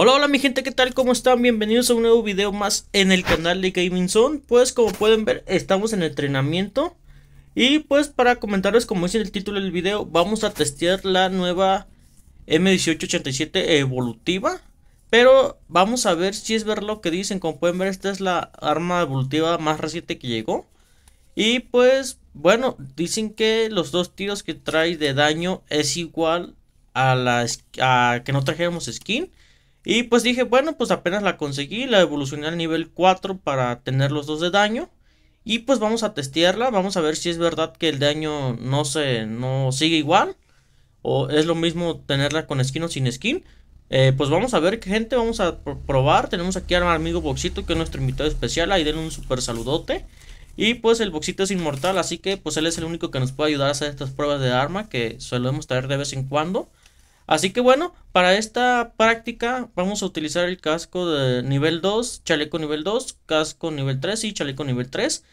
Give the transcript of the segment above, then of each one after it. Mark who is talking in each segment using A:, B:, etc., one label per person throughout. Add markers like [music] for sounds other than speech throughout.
A: Hola, hola mi gente, ¿qué tal? ¿Cómo están? Bienvenidos a un nuevo video más en el canal de Gaming Pues como pueden ver, estamos en entrenamiento. Y pues para comentarles, como dice el título del video, vamos a testear la nueva M1887 evolutiva. Pero vamos a ver si es ver lo que dicen. Como pueden ver, esta es la arma evolutiva más reciente que llegó. Y pues, bueno, dicen que los dos tiros que trae de daño es igual a la a que no trajéramos skin. Y pues dije, bueno, pues apenas la conseguí, la evolucioné al nivel 4 para tener los dos de daño. Y pues vamos a testearla, vamos a ver si es verdad que el daño no se, sigue igual. O es lo mismo tenerla con skin o sin skin. Eh, pues vamos a ver, gente, vamos a probar. Tenemos aquí al amigo Boxito, que es nuestro invitado especial. Ahí denle un super saludote. Y pues el Boxito es inmortal, así que pues él es el único que nos puede ayudar a hacer estas pruebas de arma que solemos traer de vez en cuando. Así que bueno, para esta práctica vamos a utilizar el casco de nivel 2, chaleco nivel 2, casco nivel 3 y chaleco nivel 3.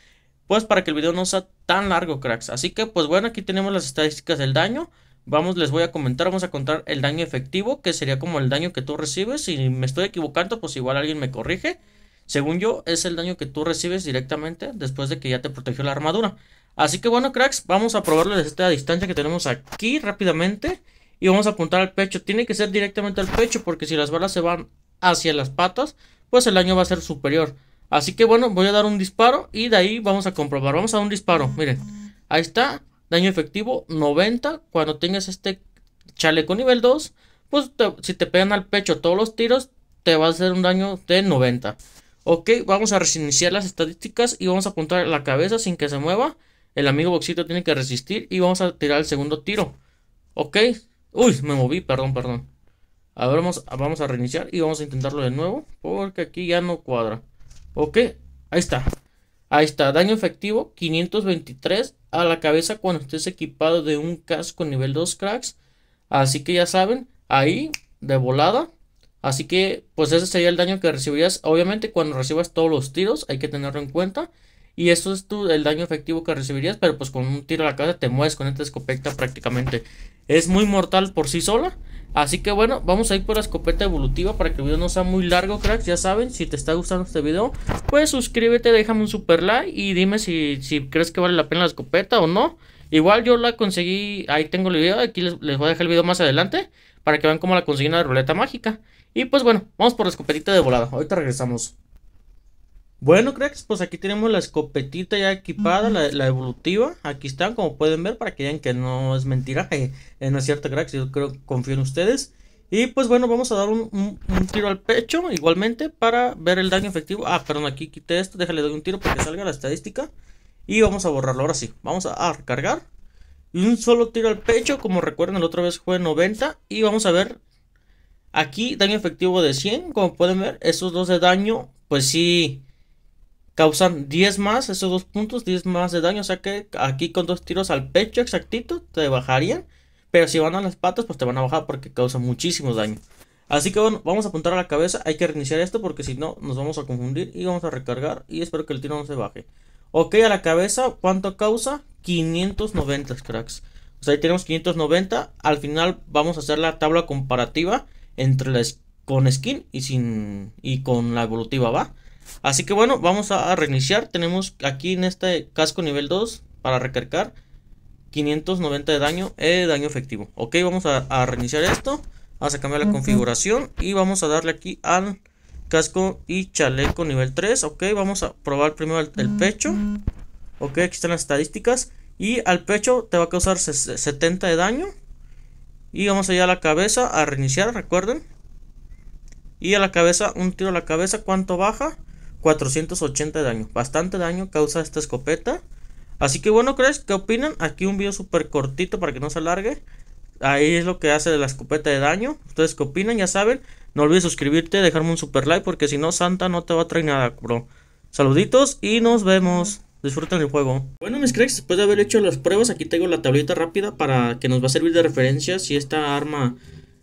A: Pues para que el video no sea tan largo, cracks. Así que pues bueno, aquí tenemos las estadísticas del daño. Vamos, les voy a comentar, vamos a contar el daño efectivo, que sería como el daño que tú recibes. Si me estoy equivocando, pues igual alguien me corrige. Según yo, es el daño que tú recibes directamente después de que ya te protegió la armadura. Así que bueno, cracks, vamos a probarlo desde esta distancia que tenemos aquí rápidamente y vamos a apuntar al pecho. Tiene que ser directamente al pecho porque si las balas se van hacia las patas, pues el daño va a ser superior. Así que bueno, voy a dar un disparo y de ahí vamos a comprobar. Vamos a un disparo, miren. Ahí está, daño efectivo 90. Cuando tengas este chaleco nivel 2, pues si te pegan al pecho todos los tiros, te va a hacer un daño de 90. Ok, vamos a reiniciar las estadísticas y vamos a apuntar la cabeza sin que se mueva. El amigo boxito tiene que resistir y vamos a tirar el segundo tiro. Ok, Uy, me moví, perdón, perdón. A ver, vamos, vamos a reiniciar y vamos a intentarlo de nuevo. Porque aquí ya no cuadra. Ok, ahí está. Ahí está, daño efectivo 523 a la cabeza cuando estés equipado de un casco nivel 2 cracks. Así que ya saben, ahí de volada. Así que pues ese sería el daño que recibirías. Obviamente cuando recibas todos los tiros hay que tenerlo en cuenta. Y eso es tu, el daño efectivo que recibirías, pero pues con un tiro a la cabeza te mueves con esta escopeta prácticamente. Es muy mortal por sí sola. Así que bueno, vamos a ir por la escopeta evolutiva para que el video no sea muy largo, cracks. Ya saben, si te está gustando este video, pues suscríbete, déjame un super like y dime si, si crees que vale la pena la escopeta o no. Igual yo la conseguí, ahí tengo el video, aquí les, les voy a dejar el video más adelante para que vean cómo la conseguí en la ruleta mágica. Y pues bueno, vamos por la escopetita de volada. Ahorita regresamos. Bueno, cracks, pues aquí tenemos la escopetita ya equipada, la, evolutiva. Aquí están, como pueden ver, para que vean que no es mentira. que [laughs] eh, no es cierto, cracks. Yo creo, confío en ustedes. Y pues bueno, vamos a dar un, tiro al pecho igualmente para ver el daño efectivo. Ah, perdón, aquí quité esto, déjale doy un tiro para que salga la estadística. Y vamos a borrarlo ahora sí. Vamos a, recargar. Y un solo tiro al pecho, como recuerden, la otra vez fue 90. Y vamos a ver aquí daño efectivo de 100. Como pueden ver, esos dos de daño, pues sí causan 10 más, esos dos puntos, 10 más de daño. O sea que aquí con dos tiros al pecho exactito te bajarían. Pero si van a las patas, pues te van a bajar porque causa muchísimo daño. Así que bueno, vamos a apuntar a la cabeza. Hay que reiniciar esto porque si no nos vamos a confundir y vamos a recargar. Y espero que el tiro no se baje. Ok, a la cabeza, ¿cuánto causa? 590 cracks. O sea, ahí tenemos 590. Al final vamos a hacer la tabla comparativa entre la, con skin y sin y con la evolutiva, ¿va? Así que bueno, vamos a, reiniciar. Tenemos aquí en este casco nivel 2 para recargar 590 de daño, eh, daño efectivo. Ok, vamos a, reiniciar esto. Vamos a cambiar la configuración y vamos a darle aquí al casco y chaleco nivel 3. Ok, vamos a probar primero el, el pecho. Ok, aquí están las estadísticas. Y al pecho te va a causar 70 de daño. Y vamos allá a la cabeza a reiniciar, recuerden. Y a la cabeza, un tiro a la cabeza, ¿cuánto baja? 480 de daño. Bastante daño causa esta escopeta. Así que bueno, ¿crees? ¿Qué opinan? Aquí un video súper cortito para que no se alargue. Ahí es lo que hace de la escopeta de daño. Ustedes qué opinan, ya saben. No olvides suscribirte, dejarme un super like porque si no, Santa no te va a traer nada, bro. Saluditos y nos vemos. Disfruten el juego. Bueno, mis cracks, después de haber hecho las pruebas, aquí tengo la tablita rápida para que nos va a servir de referencia si esta arma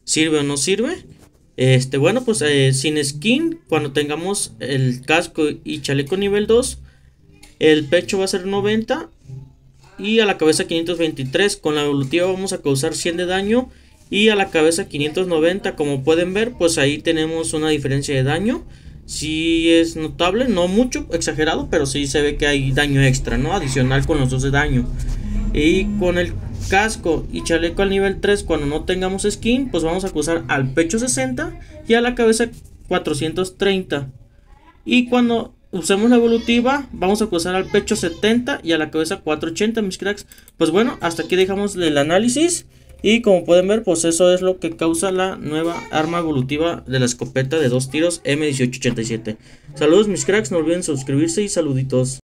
A: sirve o no sirve. Este, bueno, pues eh, sin skin, cuando tengamos el casco y chaleco nivel 2, el pecho va a ser 90 y a la cabeza 523. Con la evolutiva vamos a causar 100 de daño y a la cabeza 590. Como pueden ver, pues ahí tenemos una diferencia de daño. Si sí es notable, no mucho, exagerado, pero sí se ve que hay daño extra, ¿no? Adicional con los dos de daño. Y con el casco y chaleco al nivel 3 cuando no tengamos skin, pues vamos a cruzar al pecho 60 y a la cabeza 430. Y cuando usemos la evolutiva, vamos a cruzar al pecho 70 y a la cabeza 480, mis cracks. Pues bueno, hasta aquí dejamos el análisis. Y como pueden ver, pues eso es lo que causa la nueva arma evolutiva de la escopeta de dos tiros M1887. Saludos mis cracks, no olviden suscribirse y saluditos.